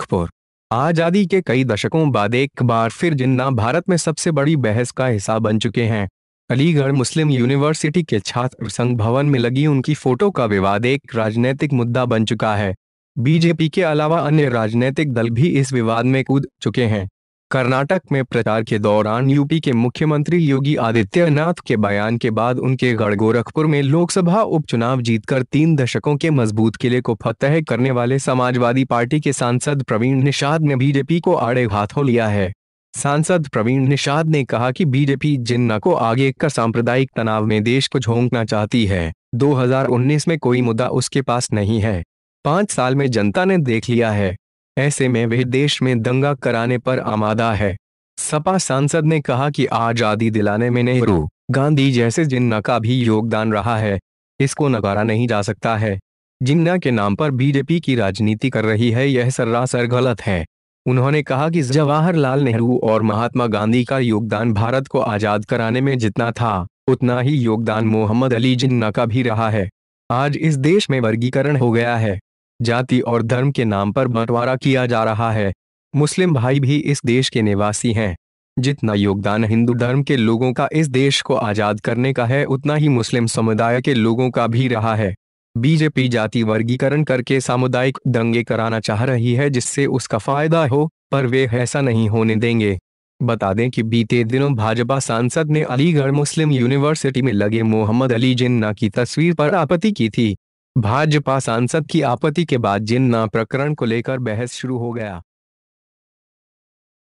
गोरखपुर आजादी के कई दशकों बाद एक बार फिर जिन्ना भारत में सबसे बड़ी बहस का हिस्सा बन चुके हैं अलीगढ़ मुस्लिम यूनिवर्सिटी के छात्र संघ भवन में लगी उनकी फोटो का विवाद एक राजनीतिक मुद्दा बन चुका है बीजेपी के अलावा अन्य राजनीतिक दल भी इस विवाद में कूद चुके हैं कर्नाटक में प्रचार के दौरान यूपी के मुख्यमंत्री योगी आदित्यनाथ के बयान के बाद उनके गढ़ गोरखपुर में लोकसभा उपचुनाव जीतकर तीन दशकों के मजबूत किले को फतह करने वाले समाजवादी पार्टी के सांसद प्रवीण निषाद ने बीजेपी को आड़े हाथों लिया है सांसद प्रवीण निषाद ने कहा कि बीजेपी जिन्ना को आगे कर सांप्रदायिक तनाव में देश को झोंकना चाहती है 2019 में कोई मुद्दा उसके पास नहीं है पाँच साल में जनता ने देख लिया है ऐसे में वह देश में दंगा कराने पर आमादा है सपा सांसद ने कहा कि आजादी दिलाने में नेहरू गांधी जैसे जिन्ना का भी योगदान रहा है इसको नकारा नहीं जा सकता है जिन्ना के नाम पर बीजेपी की राजनीति कर रही है यह सरासर गलत है उन्होंने कहा कि जवाहरलाल नेहरू और महात्मा गांधी का योगदान भारत को आजाद कराने में जितना था उतना ही योगदान मोहम्मद अली जिन्ना का भी रहा है आज इस देश में वर्गीकरण हो गया है जाति और धर्म के नाम पर बंटवारा किया जा रहा है मुस्लिम भाई भी इस देश के निवासी हैं जितना योगदान हिंदू धर्म के लोगों का इस देश को आजाद करने का है उतना ही मुस्लिम समुदाय के लोगों का भी रहा है बीजेपी जाति वर्गीकरण करके सामुदायिक दंगे कराना चाह रही है जिससे उसका फायदा हो पर वे ऐसा नहीं होने देंगे बता दें कि बीते दिनों भाजपा सांसद ने अलीगढ़ मुस्लिम यूनिवर्सिटी में लगे मोहम्मद अली जिन्ना की तस्वीर पर आपत्ति की थी भाजपा सांसद की आपत्ति के बाद जिन्ना प्रकरण को लेकर बहस शुरू हो गया